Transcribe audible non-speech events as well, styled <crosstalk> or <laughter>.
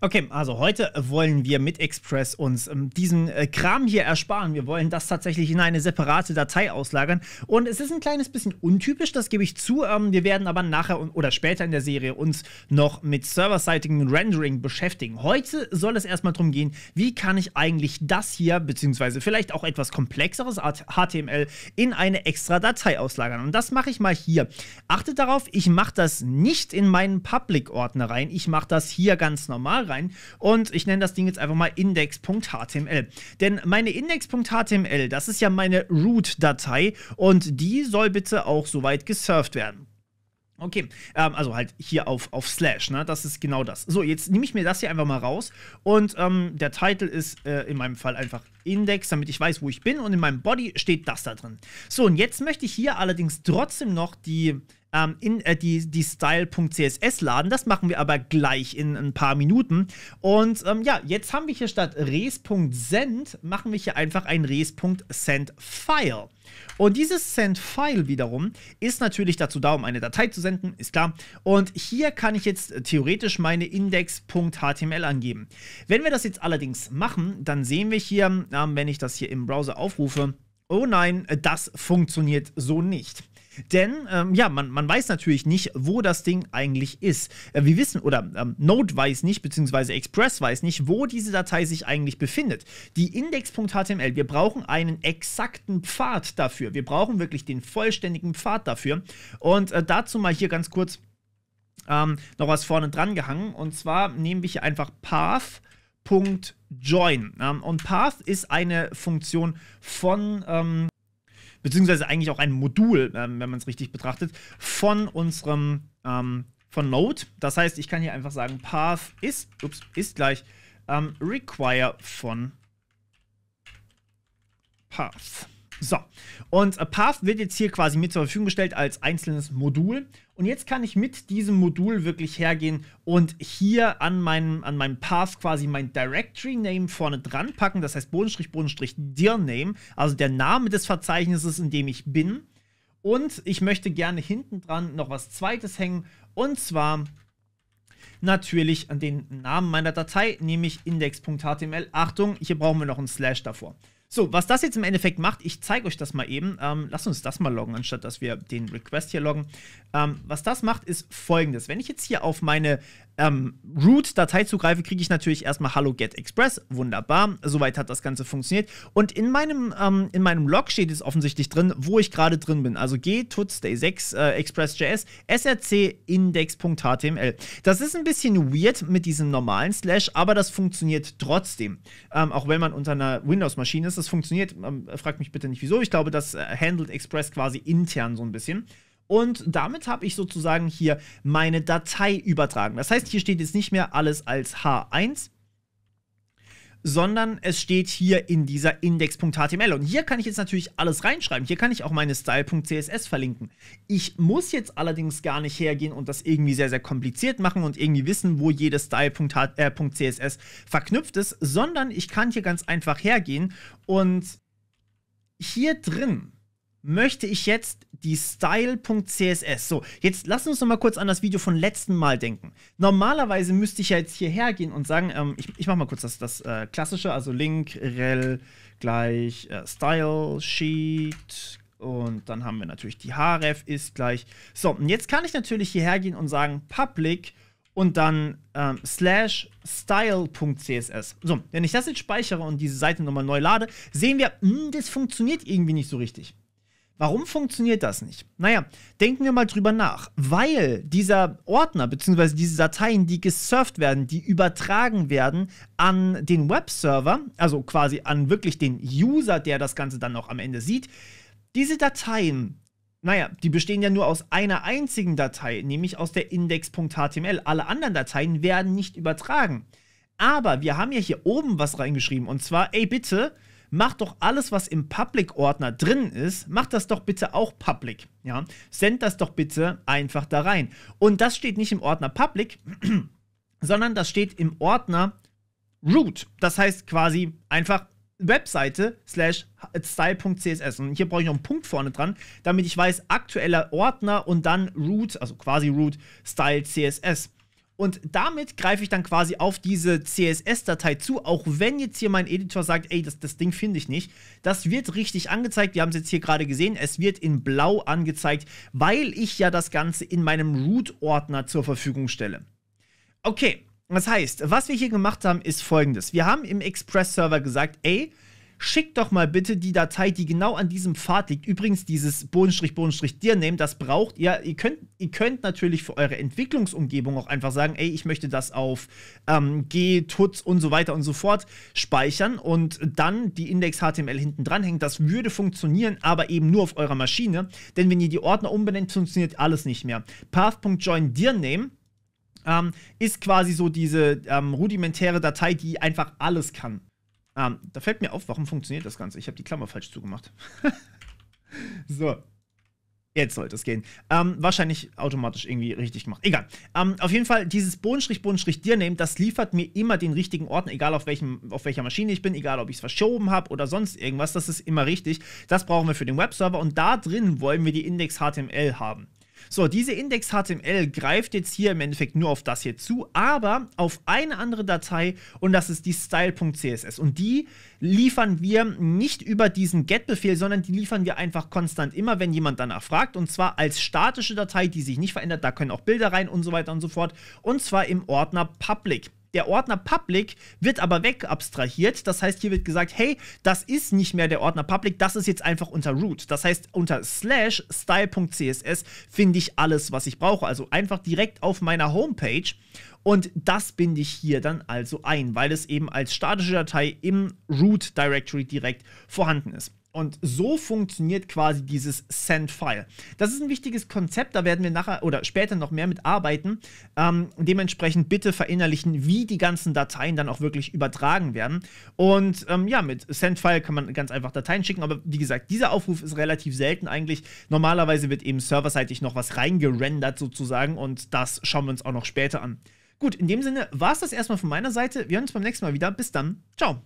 Okay, also heute wollen wir mit Express uns ähm, diesen äh, Kram hier ersparen. Wir wollen das tatsächlich in eine separate Datei auslagern. Und es ist ein kleines bisschen untypisch, das gebe ich zu. Ähm, wir werden aber nachher oder später in der Serie uns noch mit serverseitigem Rendering beschäftigen. Heute soll es erstmal darum gehen, wie kann ich eigentlich das hier, beziehungsweise vielleicht auch etwas komplexeres HTML, in eine extra Datei auslagern. Und das mache ich mal hier. Achtet darauf, ich mache das nicht in meinen Public-Ordner rein. Ich mache das hier ganz normal rein und ich nenne das Ding jetzt einfach mal index.html. Denn meine index.html, das ist ja meine Root-Datei und die soll bitte auch soweit gesurft werden. Okay, ähm, also halt hier auf, auf Slash, ne? Das ist genau das. So, jetzt nehme ich mir das hier einfach mal raus und ähm, der Titel ist äh, in meinem Fall einfach Index, damit ich weiß, wo ich bin und in meinem Body steht das da drin. So, und jetzt möchte ich hier allerdings trotzdem noch die ähm, in äh, die, die Style.css laden. Das machen wir aber gleich in ein paar Minuten. Und ähm, ja, jetzt haben wir hier statt res.send, machen wir hier einfach ein res.sendFile. Und dieses Send-File wiederum ist natürlich dazu da, um eine Datei zu senden, ist klar. Und hier kann ich jetzt theoretisch meine index.html angeben. Wenn wir das jetzt allerdings machen, dann sehen wir hier, ähm, wenn ich das hier im Browser aufrufe, oh nein, das funktioniert so nicht. Denn ähm, ja, man, man weiß natürlich nicht, wo das Ding eigentlich ist. Äh, wir wissen, oder ähm, Node weiß nicht, beziehungsweise Express weiß nicht, wo diese Datei sich eigentlich befindet. Die index.html, wir brauchen einen exakten Pfad dafür. Wir brauchen wirklich den vollständigen Pfad dafür. Und äh, dazu mal hier ganz kurz ähm, noch was vorne dran gehangen. Und zwar nehmen wir hier einfach Path. Join. Ähm, und Path ist eine Funktion von ähm, beziehungsweise eigentlich auch ein Modul, ähm, wenn man es richtig betrachtet, von unserem ähm, von Node. Das heißt, ich kann hier einfach sagen, path ist, ups, ist gleich ähm, require von path. So, und äh, Path wird jetzt hier quasi mir zur Verfügung gestellt als einzelnes Modul. Und jetzt kann ich mit diesem Modul wirklich hergehen und hier an meinem, an meinem Path quasi mein Directory Name vorne dran packen. Das heißt Bodenstrich, Bodenstrich, Dir Name, also der Name des Verzeichnisses, in dem ich bin. Und ich möchte gerne hinten dran noch was zweites hängen. Und zwar natürlich an den Namen meiner Datei, nämlich index.html. Achtung, hier brauchen wir noch einen Slash davor. So, was das jetzt im Endeffekt macht, ich zeige euch das mal eben. Ähm, lasst uns das mal loggen, anstatt dass wir den Request hier loggen. Ähm, was das macht, ist folgendes. Wenn ich jetzt hier auf meine ähm, Root-Datei zugreife, kriege ich natürlich erstmal Hello Get Express. Wunderbar. Soweit hat das Ganze funktioniert. Und in meinem, ähm, in meinem Log steht es offensichtlich drin, wo ich gerade drin bin. Also gtutz day 6 äh, express.js src index.html. Das ist ein bisschen weird mit diesem normalen Slash, aber das funktioniert trotzdem. Ähm, auch wenn man unter einer Windows-Maschine ist, das funktioniert. Ähm, fragt mich bitte nicht wieso. Ich glaube, das äh, handelt Express quasi intern so ein bisschen. Und damit habe ich sozusagen hier meine Datei übertragen. Das heißt, hier steht jetzt nicht mehr alles als H1, sondern es steht hier in dieser index.html. Und hier kann ich jetzt natürlich alles reinschreiben. Hier kann ich auch meine style.css verlinken. Ich muss jetzt allerdings gar nicht hergehen und das irgendwie sehr, sehr kompliziert machen und irgendwie wissen, wo jedes style.css äh, verknüpft ist, sondern ich kann hier ganz einfach hergehen und hier drin möchte ich jetzt die style.css. So, jetzt lass uns noch mal kurz an das Video von letzten Mal denken. Normalerweise müsste ich ja jetzt hierher gehen und sagen, ähm, ich, ich mache mal kurz das, das äh, klassische, also link rel gleich äh, style sheet und dann haben wir natürlich die href ist gleich. So, und jetzt kann ich natürlich hierher gehen und sagen public und dann ähm, slash style.css. So, wenn ich das jetzt speichere und diese Seite nochmal neu lade, sehen wir, mh, hm, das funktioniert irgendwie nicht so richtig. Warum funktioniert das nicht? Naja, denken wir mal drüber nach. Weil dieser Ordner bzw. diese Dateien, die gesurft werden, die übertragen werden an den Webserver, also quasi an wirklich den User, der das Ganze dann noch am Ende sieht, diese Dateien, naja, die bestehen ja nur aus einer einzigen Datei, nämlich aus der index.html. Alle anderen Dateien werden nicht übertragen. Aber wir haben ja hier oben was reingeschrieben und zwar, ey bitte, macht doch alles, was im Public-Ordner drin ist, macht das doch bitte auch public. Ja? Send das doch bitte einfach da rein. Und das steht nicht im Ordner Public, <clears throat> sondern das steht im Ordner Root. Das heißt quasi einfach Webseite slash style.css. Und hier brauche ich noch einen Punkt vorne dran, damit ich weiß, aktueller Ordner und dann root, also quasi root style.css. Und damit greife ich dann quasi auf diese CSS-Datei zu, auch wenn jetzt hier mein Editor sagt, ey, das, das Ding finde ich nicht. Das wird richtig angezeigt. Wir haben es jetzt hier gerade gesehen. Es wird in blau angezeigt, weil ich ja das Ganze in meinem Root-Ordner zur Verfügung stelle. Okay, das heißt, was wir hier gemacht haben, ist folgendes. Wir haben im Express-Server gesagt, ey, schickt doch mal bitte die Datei, die genau an diesem Pfad liegt. Übrigens, dieses Bodenstrich, Bodenstrich dir nehmen, das braucht ihr. Ihr könnt, ihr könnt natürlich für eure Entwicklungsumgebung auch einfach sagen, ey, ich möchte das auf ähm, G, Tuts und so weiter und so fort speichern und dann die Index-HTML hinten dranhängen. Das würde funktionieren, aber eben nur auf eurer Maschine. Denn wenn ihr die Ordner umbenennt, funktioniert alles nicht mehr. Path.join dir nehmen. Ähm, ist quasi so diese ähm, rudimentäre Datei, die einfach alles kann. Ähm, da fällt mir auf, warum funktioniert das Ganze? Ich habe die Klammer falsch zugemacht. <laughs> so. Jetzt sollte es gehen. Ähm, wahrscheinlich automatisch irgendwie richtig gemacht. Egal. Ähm, auf jeden Fall, dieses Bodenstrich, Bodenstrich, dir nehmen, das liefert mir immer den richtigen Orden, egal auf, welchem, auf welcher Maschine ich bin, egal ob ich es verschoben habe oder sonst irgendwas. Das ist immer richtig. Das brauchen wir für den Webserver und da drin wollen wir die Index-HTML haben. So, diese Index.html greift jetzt hier im Endeffekt nur auf das hier zu, aber auf eine andere Datei und das ist die style.css. Und die liefern wir nicht über diesen get-Befehl, sondern die liefern wir einfach konstant immer, wenn jemand danach fragt. Und zwar als statische Datei, die sich nicht verändert. Da können auch Bilder rein und so weiter und so fort. Und zwar im Ordner public. Der Ordner Public wird aber weg abstrahiert. Das heißt, hier wird gesagt, hey, das ist nicht mehr der Ordner Public, das ist jetzt einfach unter Root. Das heißt, unter slash style.css finde ich alles, was ich brauche. Also einfach direkt auf meiner Homepage. Und das binde ich hier dann also ein, weil es eben als statische Datei im Root Directory direkt vorhanden ist. Und so funktioniert quasi dieses Send-File. Das ist ein wichtiges Konzept, da werden wir nachher oder später noch mehr mit arbeiten. Ähm, dementsprechend bitte verinnerlichen, wie die ganzen Dateien dann auch wirklich übertragen werden. Und ähm, ja, mit Send-File kann man ganz einfach Dateien schicken, aber wie gesagt, dieser Aufruf ist relativ selten eigentlich. Normalerweise wird eben serverseitig noch was reingerendert sozusagen und das schauen wir uns auch noch später an. Gut, in dem Sinne war es das erstmal von meiner Seite. Wir hören uns beim nächsten Mal wieder. Bis dann. Ciao.